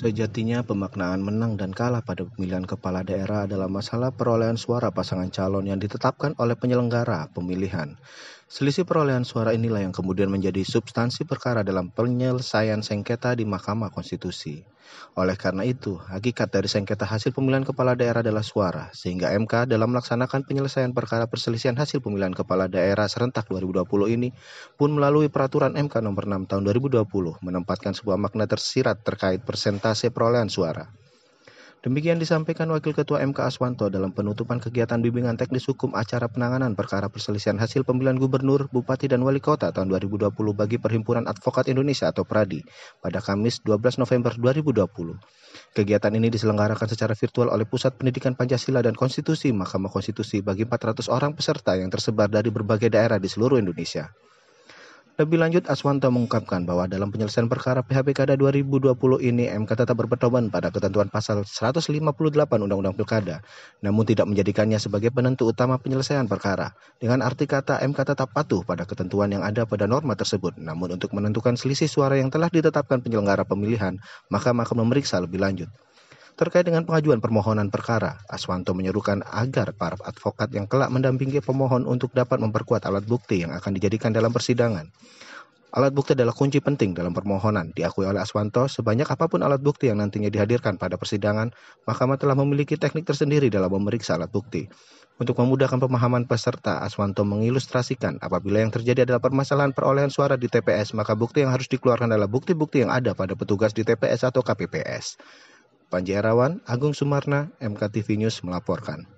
Sejatinya pemaknaan menang dan kalah pada pemilihan kepala daerah adalah masalah perolehan suara pasangan calon yang ditetapkan oleh penyelenggara pemilihan. Selisih perolehan suara inilah yang kemudian menjadi substansi perkara dalam penyelesaian sengketa di Mahkamah Konstitusi. Oleh karena itu, hakikat dari sengketa hasil pemilihan kepala daerah adalah suara, sehingga MK dalam melaksanakan penyelesaian perkara perselisihan hasil pemilihan kepala daerah serentak 2020 ini pun melalui peraturan MK nomor 6 tahun 2020 menempatkan sebuah makna tersirat terkait persentase perolehan suara. Demikian disampaikan Wakil Ketua MK Aswanto dalam penutupan kegiatan bimbingan teknis hukum acara penanganan perkara perselisihan hasil pemilihan gubernur, bupati, dan wali kota tahun 2020 bagi Perhimpunan Advokat Indonesia atau PRADI pada Kamis 12 November 2020. Kegiatan ini diselenggarakan secara virtual oleh Pusat Pendidikan Pancasila dan Konstitusi Mahkamah Konstitusi bagi 400 orang peserta yang tersebar dari berbagai daerah di seluruh Indonesia. Lebih lanjut, Aswanto mengungkapkan bahwa dalam penyelesaian perkara Kada 2020 ini MK tetap berpedoman pada ketentuan pasal 158 Undang-Undang Pilkada, namun tidak menjadikannya sebagai penentu utama penyelesaian perkara. Dengan arti kata, MK tetap patuh pada ketentuan yang ada pada norma tersebut, namun untuk menentukan selisih suara yang telah ditetapkan penyelenggara pemilihan, maka akan memeriksa lebih lanjut. Terkait dengan pengajuan permohonan perkara, Aswanto menyerukan agar para advokat yang kelak mendampingi pemohon untuk dapat memperkuat alat bukti yang akan dijadikan dalam persidangan. Alat bukti adalah kunci penting dalam permohonan. Diakui oleh Aswanto, sebanyak apapun alat bukti yang nantinya dihadirkan pada persidangan, mahkamah telah memiliki teknik tersendiri dalam memeriksa alat bukti. Untuk memudahkan pemahaman peserta, Aswanto mengilustrasikan apabila yang terjadi adalah permasalahan perolehan suara di TPS, maka bukti yang harus dikeluarkan adalah bukti-bukti yang ada pada petugas di TPS atau KPPS. Panji Erawan, Agung Sumarna, MKTV News melaporkan.